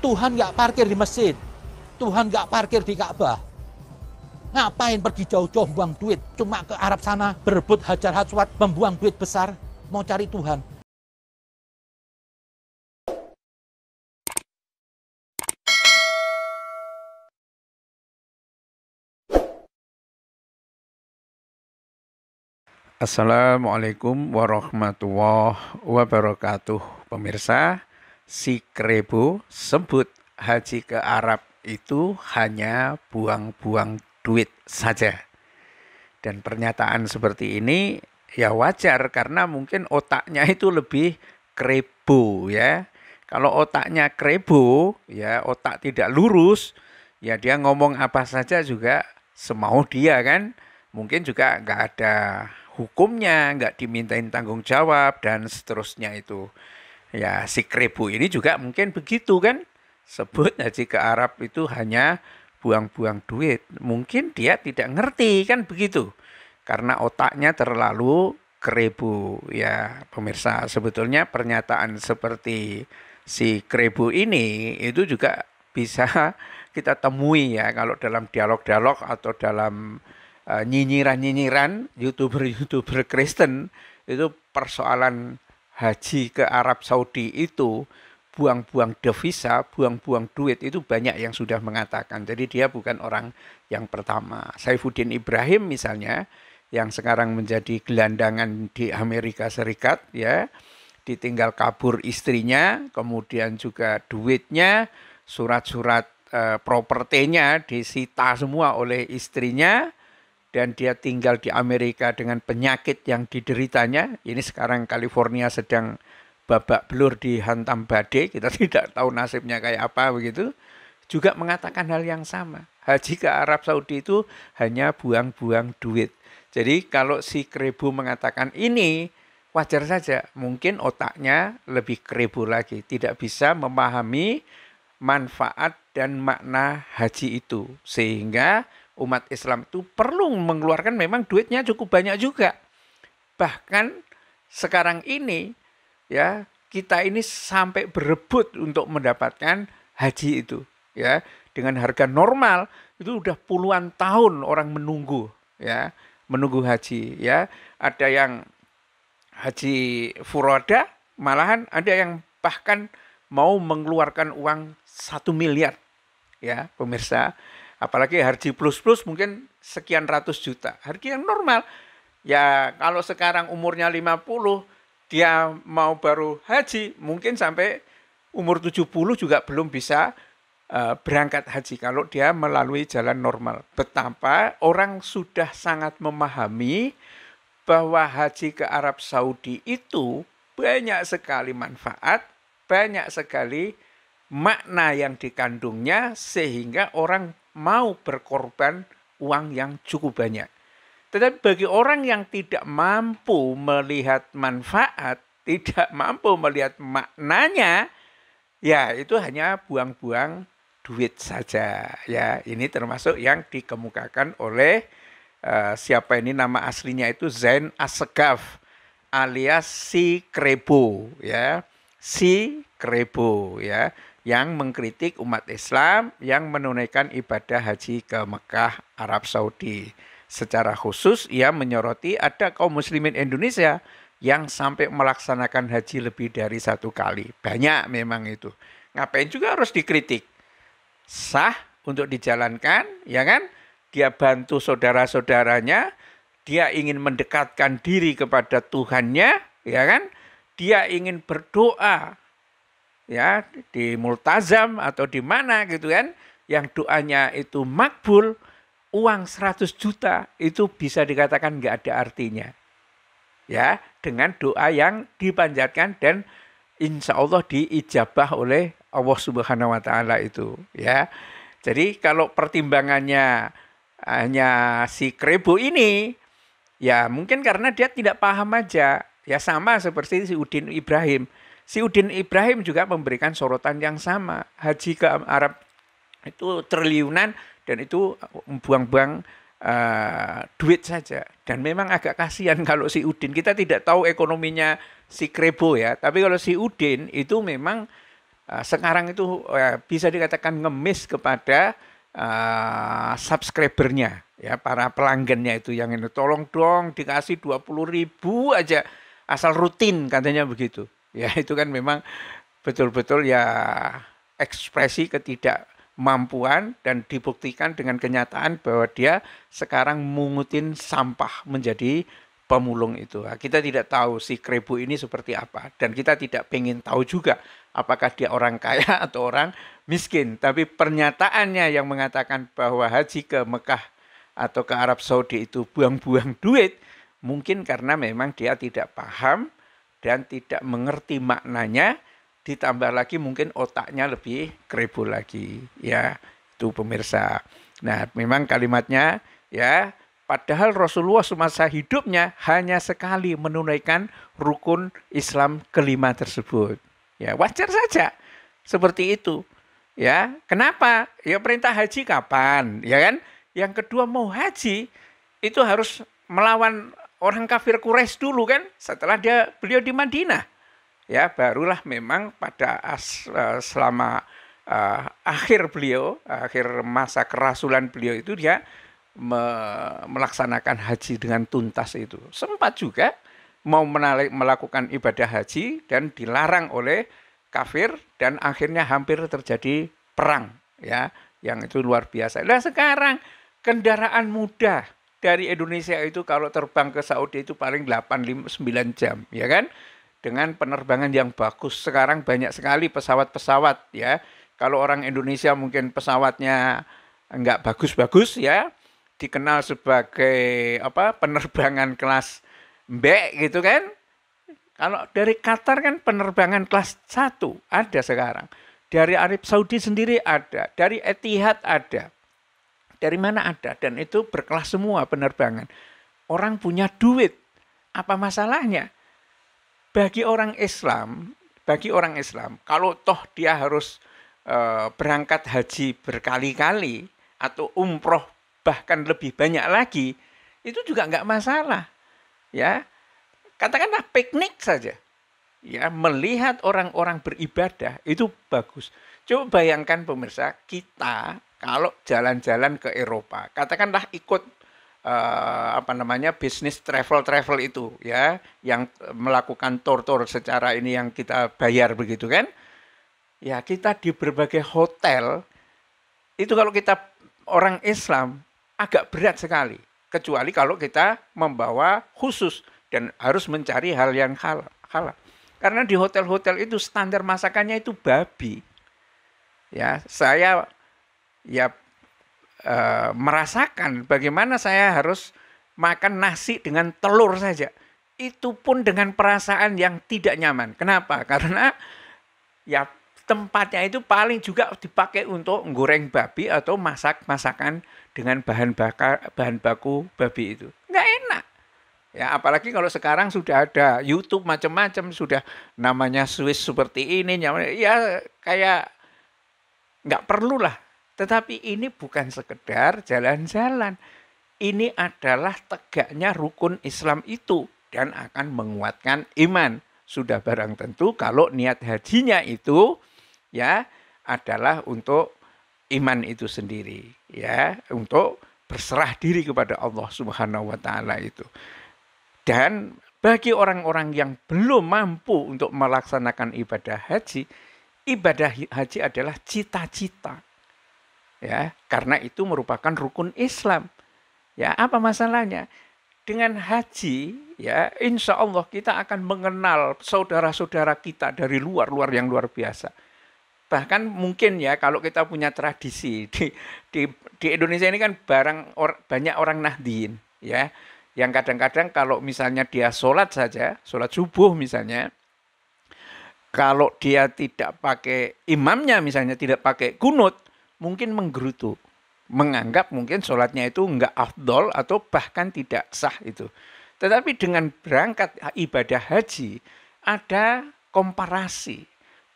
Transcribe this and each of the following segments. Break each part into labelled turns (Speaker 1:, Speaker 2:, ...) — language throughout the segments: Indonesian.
Speaker 1: Tuhan nggak parkir di masjid. Tuhan nggak parkir di Ka'bah. Ngapain pergi jauh-jauh buang duit? Cuma ke Arab sana berebut hajar haswat, membuang duit besar, mau cari Tuhan. Assalamualaikum warahmatullahi wabarakatuh, pemirsa si Krebo sebut haji ke Arab itu hanya buang-buang duit saja. Dan pernyataan seperti ini ya wajar karena mungkin otaknya itu lebih krebo ya. Kalau otaknya krebo ya otak tidak lurus ya dia ngomong apa saja juga semau dia kan. Mungkin juga nggak ada hukumnya, nggak dimintain tanggung jawab dan seterusnya itu. Ya, si krebu ini juga mungkin begitu kan. Sebut haji ke Arab itu hanya buang-buang duit. Mungkin dia tidak ngerti kan begitu. Karena otaknya terlalu krebu ya pemirsa sebetulnya pernyataan seperti si krebu ini itu juga bisa kita temui ya kalau dalam dialog-dialog atau dalam uh, nyinyiran-nyinyiran youtuber-youtuber Kristen itu persoalan haji ke Arab Saudi itu buang-buang devisa, buang-buang duit itu banyak yang sudah mengatakan. Jadi dia bukan orang yang pertama. Saifuddin Ibrahim misalnya yang sekarang menjadi gelandangan di Amerika Serikat ya, ditinggal kabur istrinya, kemudian juga duitnya, surat-surat e, propertinya disita semua oleh istrinya dan dia tinggal di Amerika dengan penyakit yang dideritanya. Ini sekarang California sedang babak belur dihantam badai, kita tidak tahu nasibnya kayak apa begitu. Juga mengatakan hal yang sama. Haji ke Arab Saudi itu hanya buang-buang duit. Jadi kalau si kerebu mengatakan ini wajar saja, mungkin otaknya lebih kerebu lagi, tidak bisa memahami manfaat dan makna haji itu. Sehingga umat Islam itu perlu mengeluarkan memang duitnya cukup banyak juga. Bahkan sekarang ini ya kita ini sampai berebut untuk mendapatkan haji itu ya dengan harga normal itu udah puluhan tahun orang menunggu ya menunggu haji ya ada yang haji furoda malahan ada yang bahkan mau mengeluarkan uang satu miliar ya pemirsa Apalagi harga plus plus mungkin sekian ratus juta. Harga yang normal. Ya kalau sekarang umurnya 50, dia mau baru haji, mungkin sampai umur 70 juga belum bisa uh, berangkat haji kalau dia melalui jalan normal. Betapa orang sudah sangat memahami bahwa haji ke Arab Saudi itu banyak sekali manfaat, banyak sekali makna yang dikandungnya sehingga orang mau berkorban uang yang cukup banyak. Tetapi bagi orang yang tidak mampu melihat manfaat, tidak mampu melihat maknanya, ya itu hanya buang-buang duit saja. Ya, ini termasuk yang dikemukakan oleh uh, siapa ini nama aslinya itu Zain Asegaf alias si Krebo ya. Si Krebo ya yang mengkritik umat Islam yang menunaikan ibadah haji ke Mekah, Arab Saudi. Secara khusus ia menyoroti ada kaum muslimin Indonesia yang sampai melaksanakan haji lebih dari satu kali. Banyak memang itu. Ngapain juga harus dikritik. Sah untuk dijalankan, ya kan? Dia bantu saudara-saudaranya, dia ingin mendekatkan diri kepada Tuhannya, ya kan? Dia ingin berdoa ya di multazam atau di mana gitu kan yang doanya itu makbul uang 100 juta itu bisa dikatakan nggak ada artinya ya dengan doa yang dipanjatkan dan insya Allah diijabah oleh Allah Subhanahu Wa Taala itu ya jadi kalau pertimbangannya hanya si krebo ini ya mungkin karena dia tidak paham aja ya sama seperti si Udin Ibrahim Si Udin Ibrahim juga memberikan sorotan yang sama. Haji ke Arab itu triliunan dan itu buang-buang uh, eh, duit saja. Dan memang agak kasihan kalau si Udin. Kita tidak tahu ekonominya si Krebo ya. Tapi kalau si Udin itu memang uh, sekarang itu uh, bisa dikatakan ngemis kepada uh, subscribernya ya para pelanggannya itu yang ini tolong dong dikasih 20 ribu aja asal rutin katanya begitu Ya itu kan memang betul-betul ya ekspresi ketidakmampuan dan dibuktikan dengan kenyataan bahwa dia sekarang mengutin sampah menjadi pemulung itu. Nah, kita tidak tahu si Krebu ini seperti apa dan kita tidak pengen tahu juga apakah dia orang kaya atau orang miskin. Tapi pernyataannya yang mengatakan bahwa haji ke Mekah atau ke Arab Saudi itu buang-buang duit mungkin karena memang dia tidak paham dan tidak mengerti maknanya ditambah lagi mungkin otaknya lebih krebul lagi ya itu pemirsa nah memang kalimatnya ya padahal Rasulullah semasa hidupnya hanya sekali menunaikan rukun Islam kelima tersebut ya wajar saja seperti itu ya kenapa ya perintah haji kapan ya kan yang kedua mau haji itu harus melawan orang kafir Quraisy dulu kan setelah dia beliau di Madinah ya barulah memang pada as, uh, selama uh, akhir beliau akhir masa kerasulan beliau itu dia me melaksanakan haji dengan tuntas itu sempat juga mau menarik, melakukan ibadah haji dan dilarang oleh kafir dan akhirnya hampir terjadi perang ya yang itu luar biasa. Nah sekarang kendaraan mudah dari Indonesia itu kalau terbang ke Saudi itu paling 8 9 jam, ya kan? Dengan penerbangan yang bagus. Sekarang banyak sekali pesawat-pesawat ya. Kalau orang Indonesia mungkin pesawatnya enggak bagus-bagus ya, dikenal sebagai apa? penerbangan kelas B gitu kan. Kalau dari Qatar kan penerbangan kelas 1 ada sekarang. Dari Arab Saudi sendiri ada, dari Etihad ada. Dari mana ada? Dan itu berkelas semua penerbangan. Orang punya duit. Apa masalahnya? Bagi orang Islam, bagi orang Islam, kalau toh dia harus e, berangkat haji berkali-kali atau umroh bahkan lebih banyak lagi, itu juga nggak masalah. Ya, katakanlah piknik saja ya melihat orang-orang beribadah itu bagus. Coba bayangkan pemirsa, kita kalau jalan-jalan ke Eropa. Katakanlah ikut eh, apa namanya bisnis travel travel itu ya yang melakukan tour-tour secara ini yang kita bayar begitu kan. Ya, kita di berbagai hotel itu kalau kita orang Islam agak berat sekali kecuali kalau kita membawa khusus dan harus mencari hal yang hal halal. Karena di hotel-hotel itu standar masakannya itu babi. Ya, saya ya e, merasakan bagaimana saya harus makan nasi dengan telur saja. Itu pun dengan perasaan yang tidak nyaman. Kenapa? Karena ya tempatnya itu paling juga dipakai untuk goreng babi atau masak masakan dengan bahan bakar bahan baku babi itu nggak enak ya apalagi kalau sekarang sudah ada YouTube macam-macam sudah namanya Swiss seperti ini ya kayak nggak perlulah tetapi ini bukan sekedar jalan-jalan. Ini adalah tegaknya rukun Islam itu dan akan menguatkan iman. Sudah barang tentu kalau niat hajinya itu ya adalah untuk iman itu sendiri ya, untuk berserah diri kepada Allah Subhanahu wa taala itu. Dan bagi orang-orang yang belum mampu untuk melaksanakan ibadah haji, ibadah haji adalah cita-cita ya karena itu merupakan rukun Islam ya apa masalahnya dengan haji ya insya Allah kita akan mengenal saudara-saudara kita dari luar luar yang luar biasa bahkan mungkin ya kalau kita punya tradisi di di, di Indonesia ini kan barang or, banyak orang nahdin ya yang kadang-kadang kalau misalnya dia sholat saja sholat subuh misalnya kalau dia tidak pakai imamnya misalnya tidak pakai kunut mungkin menggerutu. Menganggap mungkin sholatnya itu enggak afdol atau bahkan tidak sah itu. Tetapi dengan berangkat ibadah haji, ada komparasi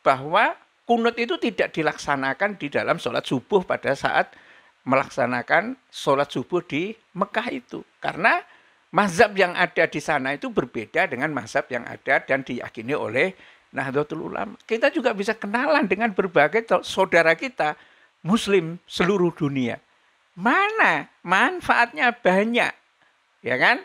Speaker 1: bahwa kunut itu tidak dilaksanakan di dalam sholat subuh pada saat melaksanakan sholat subuh di Mekah itu. Karena mazhab yang ada di sana itu berbeda dengan mazhab yang ada dan diyakini oleh Nahdlatul Ulama. Kita juga bisa kenalan dengan berbagai saudara kita muslim seluruh dunia. Mana manfaatnya banyak, ya kan?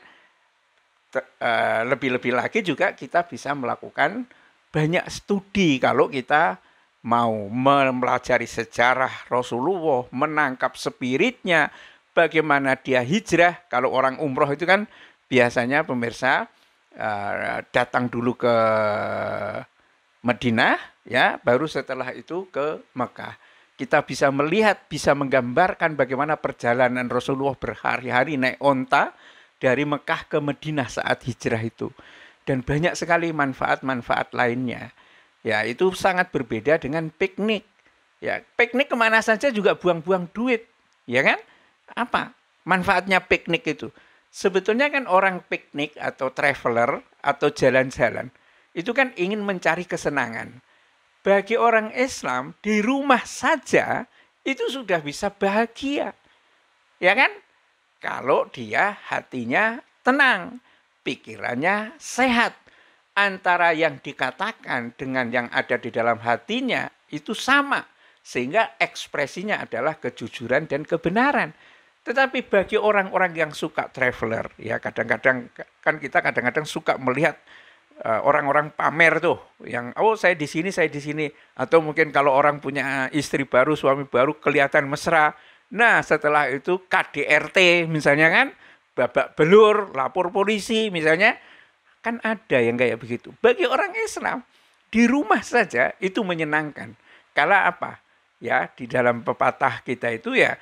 Speaker 1: Eh, lebih-lebih lagi juga kita bisa melakukan banyak studi kalau kita mau mempelajari sejarah Rasulullah, menangkap spiritnya, bagaimana dia hijrah. Kalau orang umroh itu kan biasanya pemirsa eh, datang dulu ke Madinah, ya, baru setelah itu ke Mekah kita bisa melihat, bisa menggambarkan bagaimana perjalanan Rasulullah berhari-hari naik onta dari Mekah ke Madinah saat hijrah itu. Dan banyak sekali manfaat-manfaat lainnya. Ya, itu sangat berbeda dengan piknik. Ya, piknik kemana saja juga buang-buang duit, ya kan? Apa manfaatnya piknik itu? Sebetulnya kan orang piknik atau traveler atau jalan-jalan itu kan ingin mencari kesenangan bagi orang Islam di rumah saja itu sudah bisa bahagia. Ya kan? Kalau dia hatinya tenang, pikirannya sehat. Antara yang dikatakan dengan yang ada di dalam hatinya itu sama. Sehingga ekspresinya adalah kejujuran dan kebenaran. Tetapi bagi orang-orang yang suka traveler, ya kadang-kadang kan kita kadang-kadang suka melihat Eh, orang-orang pamer tuh yang oh saya di sini saya di sini atau mungkin kalau orang punya istri baru suami baru kelihatan mesra nah setelah itu KDRT misalnya kan babak belur lapor polisi misalnya kan ada yang kayak begitu bagi orang Islam di rumah saja itu menyenangkan kala apa ya di dalam pepatah kita itu ya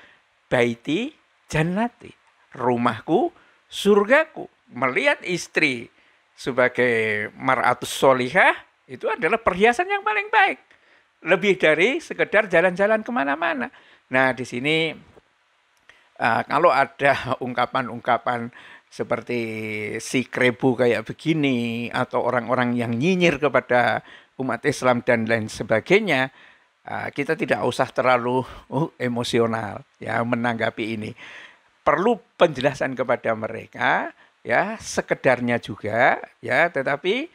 Speaker 1: baiti jannati rumahku surgaku melihat istri sebagai mar'atus solihah itu adalah perhiasan yang paling baik. Lebih dari sekedar jalan-jalan kemana-mana. Nah di sini uh, kalau ada ungkapan-ungkapan seperti si krebu kayak begini atau orang-orang yang nyinyir kepada umat Islam dan lain sebagainya eh, kita tidak usah terlalu uh, emosional ya menanggapi ini perlu penjelasan kepada mereka ya sekedarnya juga ya tetapi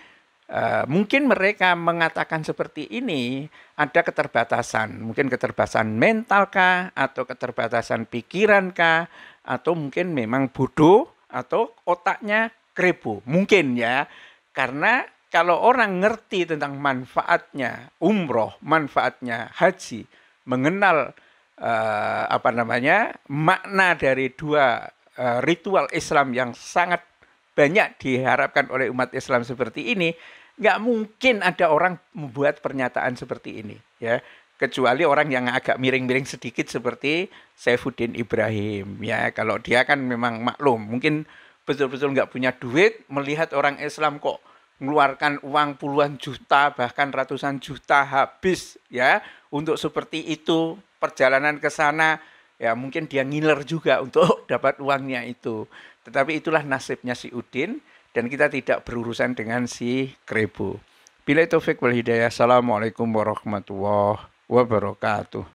Speaker 1: uh, mungkin mereka mengatakan seperti ini ada keterbatasan mungkin keterbatasan mentalkah atau keterbatasan pikirankah atau mungkin memang bodoh atau otaknya krebo mungkin ya karena kalau orang ngerti tentang manfaatnya umroh manfaatnya haji mengenal uh, apa namanya makna dari dua Eh, ritual Islam yang sangat banyak diharapkan oleh umat Islam seperti ini, nggak mungkin ada orang membuat pernyataan seperti ini, ya kecuali orang yang agak miring-miring sedikit seperti Saifuddin Ibrahim ya kalau dia kan memang maklum mungkin betul-betul nggak punya duit melihat orang Islam kok mengeluarkan uang puluhan juta bahkan ratusan juta habis ya untuk seperti itu perjalanan ke sana ya mungkin dia ngiler juga untuk dapat uangnya itu. Tetapi itulah nasibnya si Udin dan kita tidak berurusan dengan si Krebo. Bila itu wal hidayah. Assalamualaikum warahmatullahi wabarakatuh.